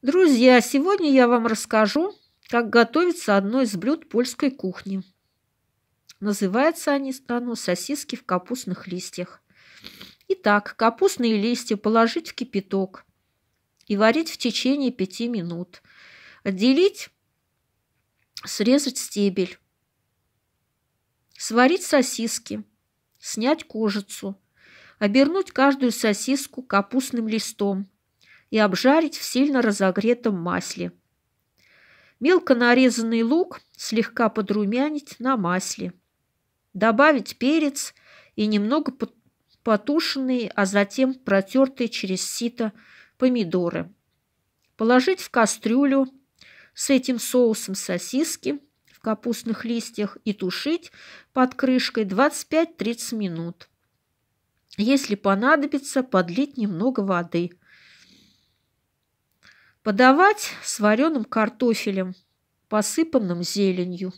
Друзья, сегодня я вам расскажу, как готовится одно из блюд польской кухни. Называется они, оно сосиски в капустных листьях. Итак, капустные листья положить в кипяток и варить в течение 5 минут. Отделить, срезать стебель. Сварить сосиски, снять кожицу, обернуть каждую сосиску капустным листом – и обжарить в сильно разогретом масле. Мелко нарезанный лук слегка подрумянить на масле. Добавить перец и немного потушенные, а затем протертые через сито помидоры. Положить в кастрюлю с этим соусом сосиски в капустных листьях и тушить под крышкой 25-30 минут. Если понадобится, подлить немного воды – подавать с вареным картофелем, посыпанным зеленью.